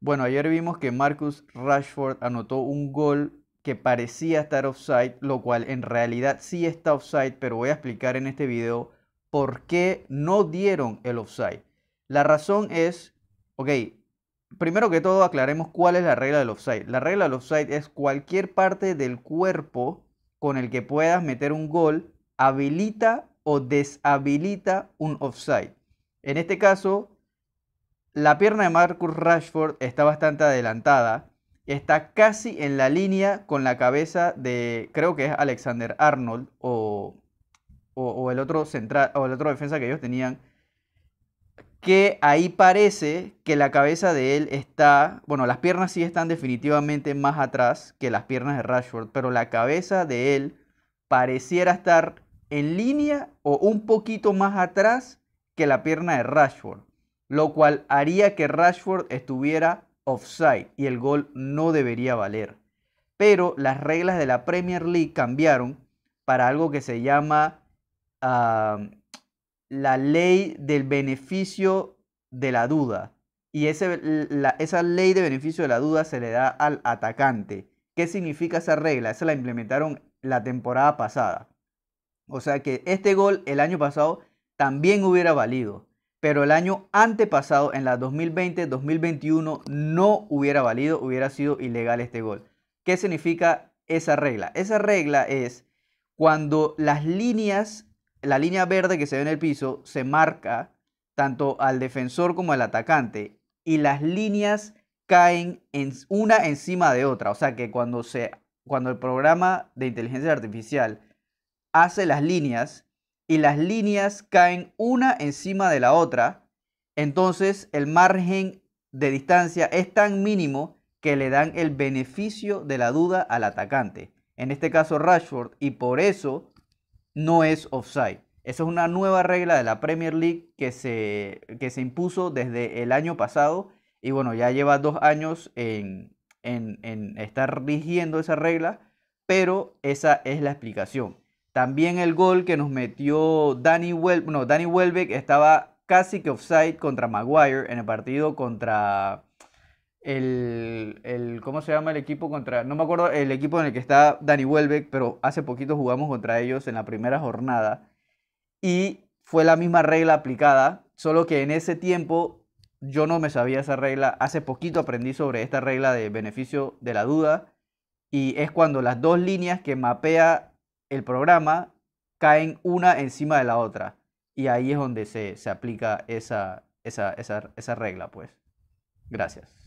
Bueno, ayer vimos que Marcus Rashford anotó un gol que parecía estar offside, lo cual en realidad sí está offside, pero voy a explicar en este video por qué no dieron el offside. La razón es, ok, primero que todo aclaremos cuál es la regla del offside. La regla del offside es cualquier parte del cuerpo con el que puedas meter un gol habilita o deshabilita un offside. En este caso, la pierna de Marcus Rashford está bastante adelantada. Está casi en la línea con la cabeza de, creo que es Alexander Arnold o, el, otro central, o el otro defensa que ellos tenían. Que ahí parece que la cabeza de él está, bueno, las piernas sí están definitivamente más atrás que las piernas de Rashford, pero la cabeza de él pareciera estar en línea o un poquito más atrás que la pierna de Rashford lo cual haría que Rashford estuviera offside y el gol no debería valer. Pero las reglas de la Premier League cambiaron para algo que se llama la ley del beneficio de la duda. Y esa ley de beneficio de la duda se le da al atacante. ¿Qué significa esa regla? Esa la implementaron la temporada pasada. O sea que este gol el año pasado también hubiera valido pero el año antepasado, en la 2020-2021, no hubiera valido, hubiera sido ilegal este gol. ¿Qué significa esa regla? Esa regla es cuando las líneas, la línea verde que se ve en el piso, se marca tanto al defensor como al atacante y las líneas caen en, una encima de otra. O sea que cuando, se, cuando el programa de inteligencia artificial hace las líneas, y las líneas caen una encima de la otra, entonces el margen de distancia es tan mínimo que le dan el beneficio de la duda al atacante. En este caso Rashford, y por eso no es offside. Esa es una nueva regla de la Premier League que se, que se impuso desde el año pasado y bueno, ya lleva dos años en, en estar rigiendo esa regla, pero esa es la explicación. También el gol que nos metió Danny Welbeck, no, Danny Welbeck estaba casi que offside contra Maguire en el partido contra el, el, ¿cómo se llama el equipo contra? No me acuerdo el equipo en el que está Danny Welbeck, pero hace poquito jugamos contra ellos en la primera jornada y fue la misma regla aplicada, solo que en ese tiempo yo no me sabía esa regla, hace poquito aprendí sobre esta regla de beneficio de la duda y es cuando las dos líneas que mapea el programa caen una encima de la otra. Y ahí es donde se, aplica esa, esa regla, pues. Gracias.